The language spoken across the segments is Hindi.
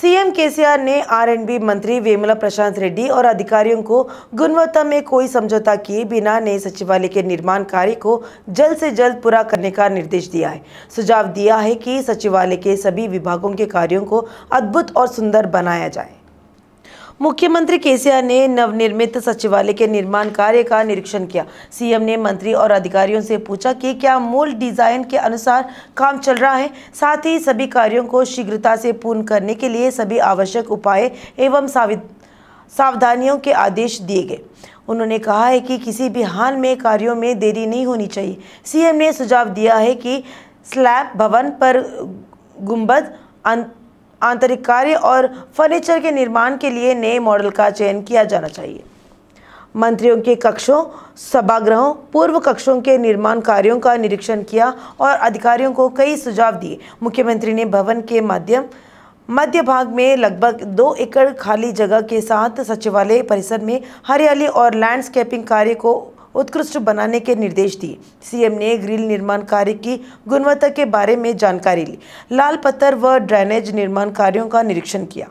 सीएम केसीआर ने आरएनबी मंत्री वेमला प्रशांत रेड्डी और अधिकारियों को गुणवत्ता में कोई समझौता किए बिना नए सचिवालय के निर्माण कार्य को जल्द से जल्द पूरा करने का निर्देश दिया है सुझाव दिया है कि सचिवालय के सभी विभागों के कार्यों को अद्भुत और सुंदर बनाया जाए मुख्यमंत्री केसीआर ने नवनिर्मित सचिवालय के निर्माण कार्य का निरीक्षण किया सीएम ने मंत्री और अधिकारियों से पूछा कि क्या मूल डिजाइन के अनुसार काम चल रहा है साथ ही सभी कार्यों को शीघ्रता से पूर्ण करने के लिए सभी आवश्यक उपाय एवं सावधानियों के आदेश दिए गए उन्होंने कहा है कि किसी भी हाल में कार्यों में देरी नहीं होनी चाहिए सीएम ने सुझाव दिया है कि स्लैब भवन पर गुंबद अं आंतरिक कार्य और फर्नीचर के निर्माण के लिए नए मॉडल का चयन किया जाना चाहिए मंत्रियों के कक्षों सभागृहों पूर्व कक्षों के निर्माण कार्यों का निरीक्षण किया और अधिकारियों को कई सुझाव दिए मुख्यमंत्री ने भवन के माध्यम मध्य भाग में लगभग दो एकड़ खाली जगह के साथ सचिवालय परिसर में हरियाली और लैंडस्केपिंग कार्य को उत्कृष्ट बनाने के निर्देश दिए सीएम ने ग्रिल निर्माण कार्य की गुणवत्ता के बारे में जानकारी ली लाल पत्थर व ड्रेनेज निर्माण कार्यों का निरीक्षण किया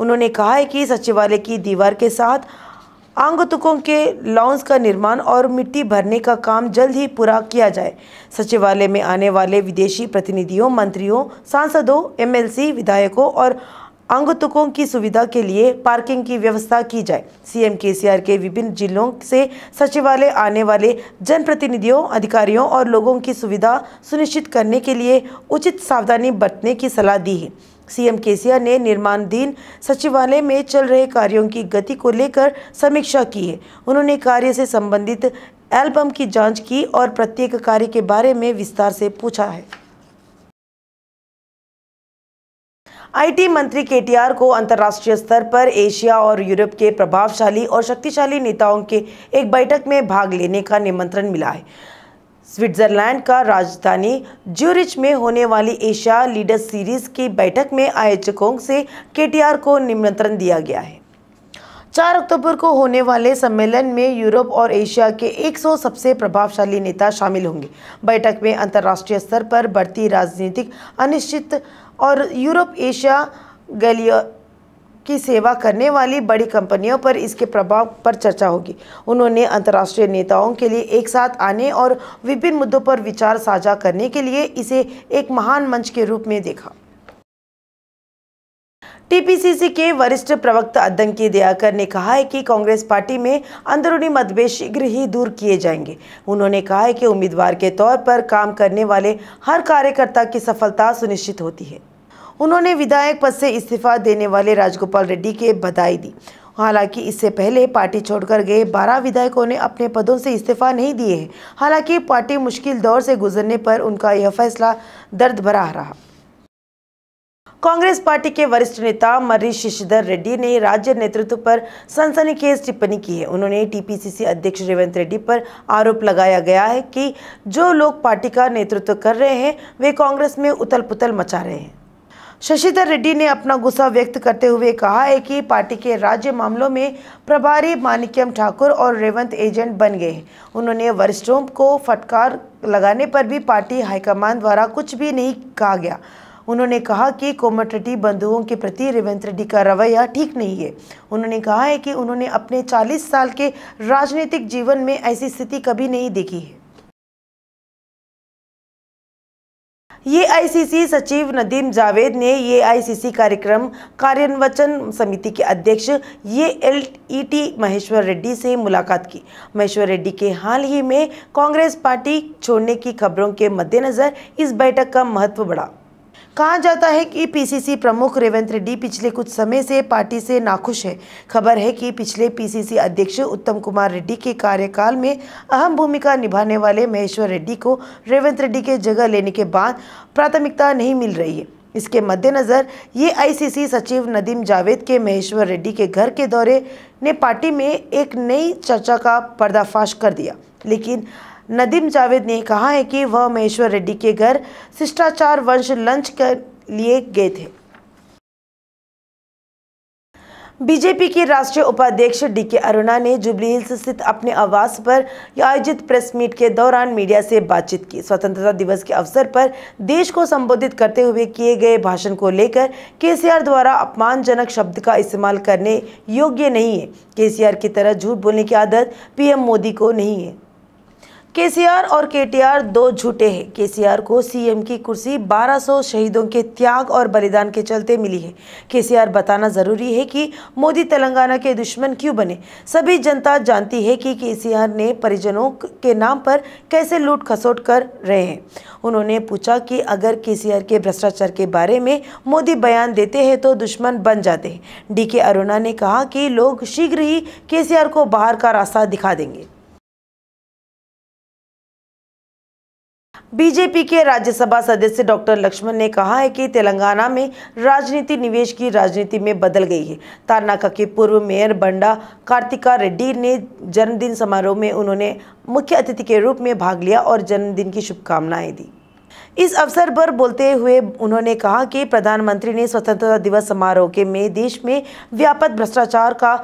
उन्होंने कहा है कि सचिवालय की दीवार के साथ आंगतुकों के लॉन्स का निर्माण और मिट्टी भरने का काम जल्द ही पूरा किया जाए सचिवालय में आने वाले विदेशी प्रतिनिधियों मंत्रियों सांसदों एमएलसी विधायकों और अंगतुकों की सुविधा के लिए पार्किंग की व्यवस्था की जाए सीएम केसीआर के विभिन्न जिलों से सचिवालय आने वाले जनप्रतिनिधियों अधिकारियों और लोगों की सुविधा सुनिश्चित करने के लिए उचित सावधानी बरतने की सलाह दी है सीएम केसीआर ने निर्माणाधीन सचिवालय में चल रहे कार्यों की गति को लेकर समीक्षा की है उन्होंने कार्य से संबंधित एल्बम की जाँच की और प्रत्येक कार्य के बारे में विस्तार से पूछा है आईटी मंत्री केटीआर को अंतर्राष्ट्रीय स्तर पर एशिया और यूरोप के प्रभावशाली और शक्तिशाली नेताओं के एक बैठक में भाग लेने का निमंत्रण मिला है स्विट्जरलैंड का राजधानी ज्यूरिच में होने वाली एशिया लीडर्स सीरीज की बैठक में आयोजकों से केटीआर को निमंत्रण दिया गया है चार अक्टूबर को होने वाले सम्मेलन में यूरोप और एशिया के 100 सबसे प्रभावशाली नेता शामिल होंगे बैठक में अंतर्राष्ट्रीय स्तर पर बढ़ती राजनीतिक अनिश्चित और यूरोप एशिया गैलियो की सेवा करने वाली बड़ी कंपनियों पर इसके प्रभाव पर चर्चा होगी उन्होंने अंतर्राष्ट्रीय नेताओं के लिए एक साथ आने और विभिन्न मुद्दों पर विचार साझा करने के लिए इसे एक महान मंच के रूप में देखा टीपीसीसी के वरिष्ठ प्रवक्ता अद्दंकी दयाकर ने कहा है कि कांग्रेस पार्टी में अंदरूनी मतभेद शीघ्र ही दूर किए जाएंगे उन्होंने कहा है कि उम्मीदवार के तौर पर काम करने वाले हर कार्यकर्ता की सफलता सुनिश्चित होती है उन्होंने विधायक पद से इस्तीफा देने वाले राजगोपाल रेड्डी के बधाई दी हालांकि इससे पहले पार्टी छोड़कर गए बारह विधायकों ने अपने पदों से इस्तीफा नहीं दिए हैं हालांकि पार्टी मुश्किल दौर से गुजरने पर उनका यह फैसला दर्द भरा रहा कांग्रेस पार्टी के वरिष्ठ नेता मर्री शशिधर रेड्डी ने राज्य नेतृत्व पर सनसनीखेज टिप्पणी की है उन्होंने टीपीसीसी अध्यक्ष रेवंत रेड्डी पर आरोप लगाया गया है कि जो लोग पार्टी का नेतृत्व कर रहे हैं वे कांग्रेस में उथल पुथल मचा रहे हैं शशिधर रेड्डी ने अपना गुस्सा व्यक्त करते हुए कहा है कि पार्टी के राज्य मामलों में प्रभारी मानिक्यम ठाकुर और रेवंत एजेंट बन गए उन्होंने वरिष्ठों को फटकार लगाने पर भी पार्टी हाईकमान द्वारा कुछ भी नहीं कहा गया उन्होंने कहा कि कोमट रेड्डी बंधुओं के प्रति रेवंत रेड्डी का रवैया ठीक नहीं है उन्होंने कहा है कि उन्होंने अपने 40 साल के राजनीतिक जीवन में ऐसी स्थिति कभी नहीं देखी है ये आईसीसी सचिव नदीम जावेद ने ये आईसीसी कार्यक्रम कार्यान्वचन समिति के अध्यक्ष ये L E T Maheshwar Reddy से मुलाकात की महेश्वर रेड्डी के हाल ही में कांग्रेस पार्टी छोड़ने की खबरों के मद्देनज़र इस बैठक का महत्व बढ़ा कहा जाता है कि पीसीसी प्रमुख रेवंत रेड्डी पिछले कुछ समय से पार्टी से नाखुश है खबर है कि पिछले पीसीसी अध्यक्ष उत्तम कुमार रेड्डी के कार्यकाल में अहम भूमिका निभाने वाले महेश्वर रेड्डी को रेवंत रेड्डी के जगह लेने के बाद प्राथमिकता नहीं मिल रही है इसके मद्देनज़र ये आईसीसी सचिव नदीम जावेद के महेश्वर रेड्डी के घर के दौरे ने पार्टी में एक नई चर्चा का पर्दाफाश कर दिया लेकिन नदीम जावेद ने कहा है कि वह महेश्वर रेड्डी के घर शिष्टाचार वंश लंच कर लिए गए थे बीजेपी के राष्ट्रीय उपाध्यक्ष डीके अरुणा ने जुबली हिल्स स्थित अपने आवास पर आयोजित प्रेस मीट के दौरान मीडिया से बातचीत की स्वतंत्रता दिवस के अवसर पर देश को संबोधित करते हुए किए गए भाषण को लेकर केसीआर द्वारा अपमानजनक शब्द का इस्तेमाल करने योग्य नहीं है केसीआर की तरह झूठ बोलने की आदत पीएम मोदी को नहीं है केसीआर और केटीआर दो झूठे हैं केसीआर को सीएम की कुर्सी 1200 शहीदों के त्याग और बलिदान के चलते मिली है केसीआर बताना ज़रूरी है कि मोदी तेलंगाना के दुश्मन क्यों बने सभी जनता जानती है कि केसीआर ने परिजनों के नाम पर कैसे लूट खसोट कर रहे हैं उन्होंने पूछा कि अगर केसीआर के भ्रष्टाचार के बारे में मोदी बयान देते हैं तो दुश्मन बन जाते हैं डी के अरुणा ने कहा कि लोग शीघ्र ही के को बाहर का रास्ता दिखा देंगे बीजेपी के राज्यसभा सदस्य डॉक्टर लक्ष्मण ने कहा है कि तेलंगाना में राजनीति निवेश की राजनीति में बदल गई है तारनाका के पूर्व मेयर बंडा कार्तिका रेड्डी ने जन्मदिन समारोह में उन्होंने मुख्य अतिथि के रूप में भाग लिया और जन्मदिन की शुभकामनाएं दी इस अवसर पर बोलते हुए उन्होंने कहा कि प्रधानमंत्री ने स्वतंत्रता दिवस समारोह के में देश में व्यापक भ्रष्टाचार का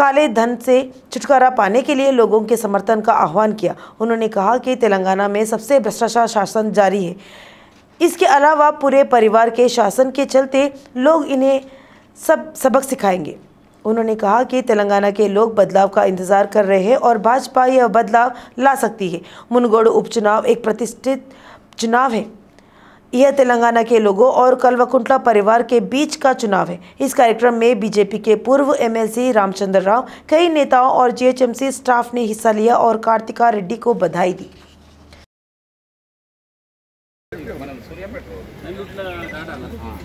काले धन से छुटकारा पाने के लिए लोगों के समर्थन का आह्वान किया उन्होंने कहा कि तेलंगाना में सबसे भ्रष्टाचार शासन जारी है इसके अलावा पूरे परिवार के शासन के चलते लोग इन्हें सब सबक सिखाएंगे उन्होंने कहा कि तेलंगाना के लोग बदलाव का इंतजार कर रहे हैं और भाजपा यह बदलाव ला सकती है मुनगोड़ उपचुनाव एक प्रतिष्ठित चुनाव है यह तेलंगाना के लोगों और कलवकुंटला परिवार के बीच का चुनाव है इस कार्यक्रम में बीजेपी के पूर्व एमएलसी रामचंद्र राव कई नेताओं और जीएचएमसी स्टाफ ने हिस्सा लिया और कार्तिका रेड्डी को बधाई दी हाँ।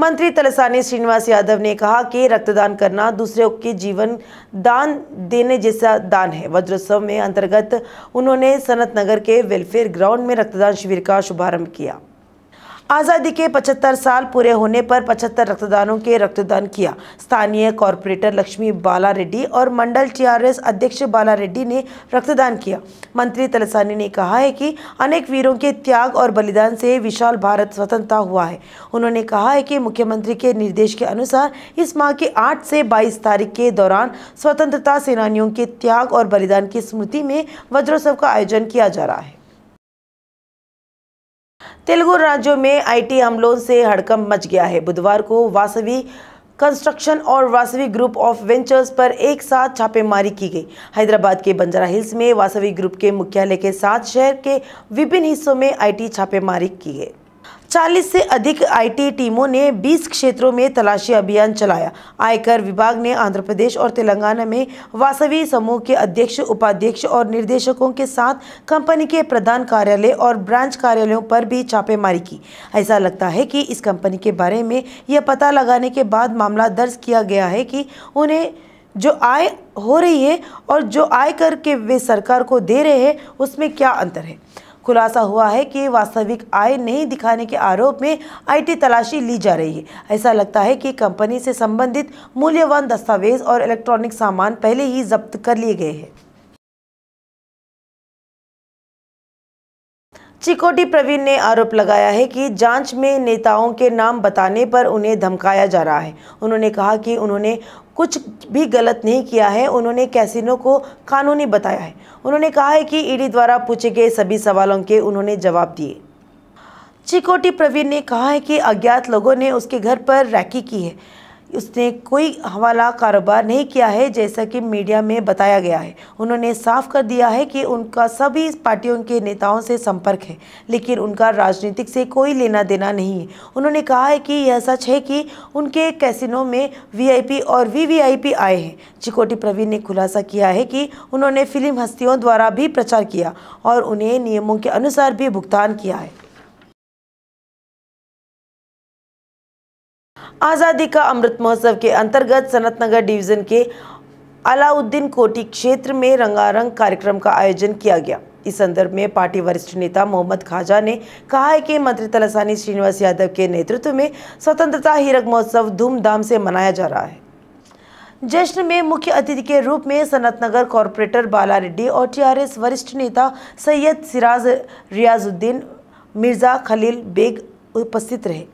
मंत्री तलसानी श्रीनिवास यादव ने कहा कि रक्तदान करना दूसरों के जीवन दान देने जैसा दान है वज्रोत्सव में अंतर्गत उन्होंने सनत नगर के वेलफेयर ग्राउंड में रक्तदान शिविर का शुभारंभ किया आज़ादी के 75 साल पूरे होने पर 75 रक्तदानों के रक्तदान किया स्थानीय कॉरपोरेटर लक्ष्मी बाला रेड्डी और मंडल टीआरएस अध्यक्ष बाला रेड्डी ने रक्तदान किया मंत्री तलसानी ने कहा है कि अनेक वीरों के त्याग और बलिदान से विशाल भारत स्वतंत्रता हुआ है उन्होंने कहा है कि मुख्यमंत्री के निर्देश के अनुसार इस माह के आठ से बाईस तारीख के दौरान स्वतंत्रता सेनानियों के त्याग और बलिदान की स्मृति में वज्रोत्सव का आयोजन किया जा रहा है तेलुगु राज्यों में आईटी हमलों से हड़कंप मच गया है बुधवार को वासवी कंस्ट्रक्शन और वासवी ग्रुप ऑफ वेंचर्स पर एक साथ छापेमारी की गई हैदराबाद के बंजारा हिल्स में वासवी ग्रुप के मुख्यालय के साथ शहर के विभिन्न हिस्सों में आईटी छापेमारी की गई 40 से अधिक आईटी टीमों ने 20 क्षेत्रों में तलाशी अभियान चलाया आयकर विभाग ने आंध्र प्रदेश और तेलंगाना में वासवी समूह के अध्यक्ष उपाध्यक्ष और निर्देशकों के साथ कंपनी के प्रधान कार्यालय और ब्रांच कार्यालयों पर भी छापेमारी की ऐसा लगता है कि इस कंपनी के बारे में यह पता लगाने के बाद मामला दर्ज किया गया है कि उन्हें जो आय हो रही है और जो आयकर के वे सरकार को दे रहे हैं उसमें क्या अंतर है खुलासा हुआ है कि वास्तविक आय नहीं दिखाने के आरोप में आईटी तलाशी ली जा रही है ऐसा लगता है कि कंपनी से संबंधित मूल्यवान दस्तावेज और इलेक्ट्रॉनिक सामान पहले ही जब्त कर लिए गए हैं चिकोटी प्रवीण ने आरोप लगाया है कि जांच में नेताओं के नाम बताने पर उन्हें धमकाया जा रहा है उन्होंने कहा कि उन्होंने कुछ भी गलत नहीं किया है उन्होंने कैसीनो को कानूनी बताया है उन्होंने कहा है कि ईडी द्वारा पूछे गए सभी सवालों के उन्होंने जवाब दिए चिकोटी प्रवीण ने कहा है कि अज्ञात लोगों ने उसके घर पर रैकी की है उसने कोई हवाला कारोबार नहीं किया है जैसा कि मीडिया में बताया गया है उन्होंने साफ कर दिया है कि उनका सभी पार्टियों के नेताओं से संपर्क है लेकिन उनका राजनीतिक से कोई लेना देना नहीं है उन्होंने कहा है कि यह सच है कि उनके कैसिनो में वीआईपी और वीवीआईपी आए हैं चिकोटी प्रवीण ने खुलासा किया है कि उन्होंने फिल्म हस्तियों द्वारा भी प्रचार किया और उन्हें नियमों के अनुसार भी भुगतान किया है आज़ादी का अमृत महोत्सव के अंतर्गत सनत नगर डिवीज़न के अलाउद्दीन कोटी क्षेत्र में रंगारंग कार्यक्रम का आयोजन किया गया इस संदर्भ में पार्टी वरिष्ठ नेता मोहम्मद खाजा ने कहा है कि मंत्री तलसानी श्रीनिवास यादव के नेतृत्व में स्वतंत्रता हीरक महोत्सव धूमधाम से मनाया जा रहा है जश्न में मुख्य अतिथि के रूप में सनत नगर कॉरपोरेटर बाला रेड्डी और टीआरएस वरिष्ठ नेता सैयद सिराज रियाजुद्दीन मिर्ज़ा खलील बेग उपस्थित रहे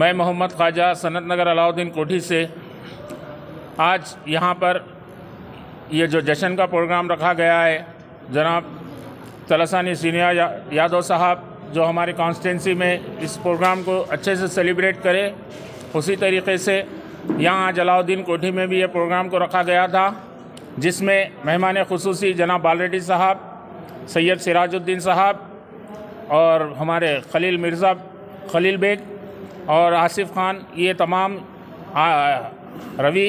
मैं मोहम्मद ख्वाजा सनत नगर अलाउद्दीन कोठी से आज यहाँ पर ये जो जश्न का प्रोग्राम रखा गया है जनाब तलसानी सीनिया यादव साहब जो हमारे कॉन्स्टेंसी में इस प्रोग्राम को अच्छे से सेलिब्रेट करें उसी तरीके से यहाँ आज अलाउद्दीन कोठी में भी ये प्रोग्राम को रखा गया था जिसमें मेहमान खसूसी जनाब बालरेड्डी साहब सैयद सिराजुद्दीन साहब और हमारे खलील मिर्ज़ा खलील बेग और आसिफ खान ये तमाम रवि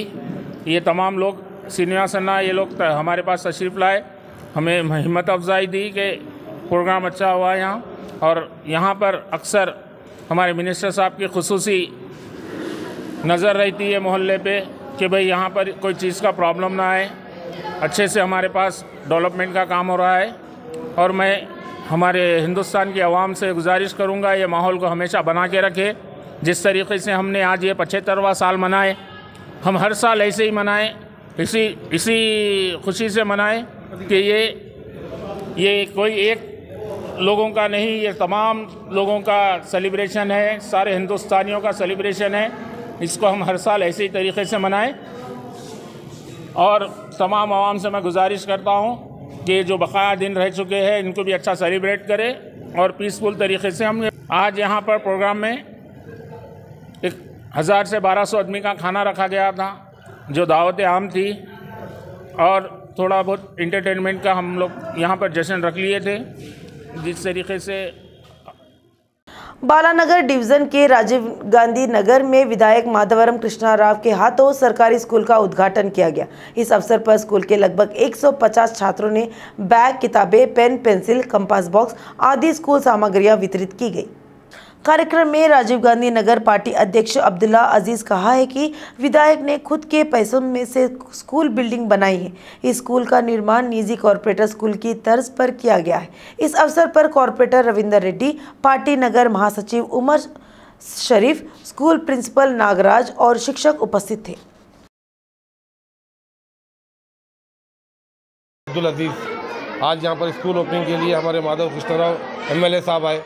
ये तमाम लोग सीनिया सन्ना ये लोग हमारे पास तशरीफ़ लाए हमें हिम्मत अफजाई दी कि प्रोग्राम अच्छा हुआ यहाँ और यहाँ पर अक्सर हमारे मिनिस्टर साहब की खसूसी नज़र रहती है मोहल्ले पे कि भाई यहाँ पर कोई चीज़ का प्रॉब्लम ना आए अच्छे से हमारे पास डेवलपमेंट का काम हो रहा है और मैं हमारे हिंदुस्तान की आवाम से गुजारिश करूँगा ये माहौल को हमेशा बना के रखें जिस तरीके से हमने आज ये पचहत्तरवा साल मनाए हम हर साल ऐसे ही मनाएं इसी इसी खुशी से मनाएं कि ये ये कोई एक लोगों का नहीं ये तमाम लोगों का सेलिब्रेशन है सारे हिंदुस्तानियों का सेलिब्रेशन है इसको हम हर साल ऐसे ही तरीके से मनाएं और तमाम आवाम से मैं गुजारिश करता हूँ कि जो बकाया दिन रह चुके हैं इनको भी अच्छा सेलिब्रेट करें और पीसफुल तरीके से हम आज यहाँ पर प्रोग्राम में एक हज़ार से बारह सौ आदमी का खाना रखा गया था जो दावत आम थी और थोड़ा बहुत इंटरटेनमेंट का हम लोग यहाँ पर जश्न रख लिए थे जिस तरीके से बालानगर डिवीज़न के राजीव गांधी नगर में विधायक माधवरम कृष्णा राव के हाथों सरकारी स्कूल का उद्घाटन किया गया इस अवसर पर स्कूल के लगभग 150 छात्रों ने बैग किताबें पेन पेंसिल कंपास बॉक्स आदि स्कूल सामग्रियां वितरित की गई कार्यक्रम में राजीव गांधी नगर पार्टी अध्यक्ष अब्दुल्ला अजीज़ कहा है कि विधायक ने खुद के पैसों में से स्कूल बिल्डिंग बनाई है इस स्कूल का निर्माण निजी कॉरपोरेटर स्कूल की तर्ज पर किया गया है इस अवसर पर कॉरपोरेटर रविंदर रेड्डी पार्टी नगर महासचिव उमर शरीफ स्कूल प्रिंसिपल नागराज और शिक्षक उपस्थित थे अब्दुल अजीज आज यहाँ पर स्कूल ओपनिंग के लिए हमारे माधव कृष्णराव एम साहब आए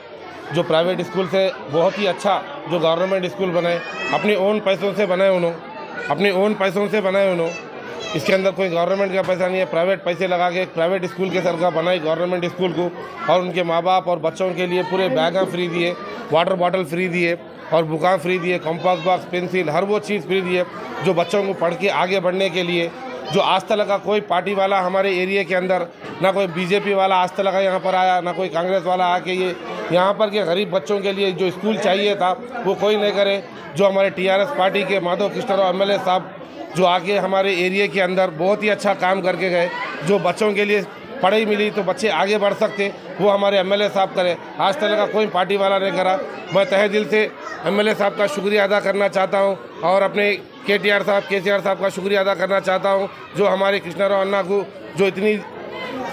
जो प्राइवेट स्कूल से बहुत ही अच्छा जो गवर्नमेंट स्कूल बनाए अपने ओन पैसों से बनाए उन्होंने अपने ओन पैसों से बनाए उन्होंने इसके अंदर कोई गवर्नमेंट का पैसा नहीं है प्राइवेट पैसे लगा के प्राइवेट स्कूल के सरकार बनाई गवर्नमेंट स्कूल को और उनके माँ बाप और बच्चों के लिए पूरे बैग फ्री दिए वाटर बॉटल फ्री दिए और बुका फ्री दिए कंपास बॉक्स पेंसिल हर वो चीज़ फ्री दिए जो बच्चों को पढ़ के आगे बढ़ने के लिए जो आज तक का कोई पार्टी वाला हमारे एरिया के अंदर ना कोई बीजेपी वाला आज तक का यहाँ पर आया ना कोई कांग्रेस वाला आके ये यहाँ पर के गरीब बच्चों के लिए जो स्कूल चाहिए था वो कोई नहीं करे जो हमारे टीआरएस पार्टी के माधव किश्तर और एमएलए साहब जो आगे हमारे एरिया के अंदर बहुत ही अच्छा काम करके गए जो बच्चों के लिए पढ़ाई मिली तो बच्चे आगे बढ़ सकते वो हमारे एम साहब करे आज तक का कोई पार्टी वाला नहीं करा मैं तहे दिल से एम साहब का शुक्रिया अदा करना चाहता हूँ और अपने के टी आर साहब के सी आर साहब का शुक्रिया अदा करना चाहता हूँ जो हमारे कृष्णा राव अन्ना को जो इतनी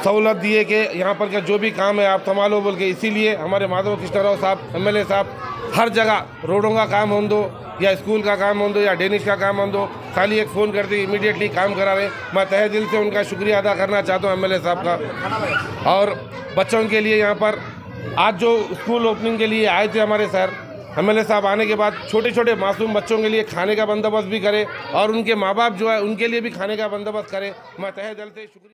सहूलत दिए कि यहाँ पर का जो भी काम है आप संभालो बोल के इसीलिए हमारे माधव कृष्ण राव साहब एमएलए साहब हर जगह रोडों का काम हो दो या स्कूल का काम हो दो या डेनिश का काम हो दो खाली एक फ़ोन करते इमीडिएटली काम करा रहे मैं तहे दिल से उनका शुक्रिया अदा करना चाहता हूँ एमएलए साहब का और बच्चों के लिए यहाँ पर आज जो स्कूल ओपनिंग के लिए आए थे हमारे सर एमएलए साहब आने के बाद छोटे छोटे मासूम बच्चों के लिए खाने का बंदोबस्त भी करें और उनके माँ बाप जो है उनके लिए भी खाने का बंदोबस्त करें मैं तहे दिल से शुक्रिया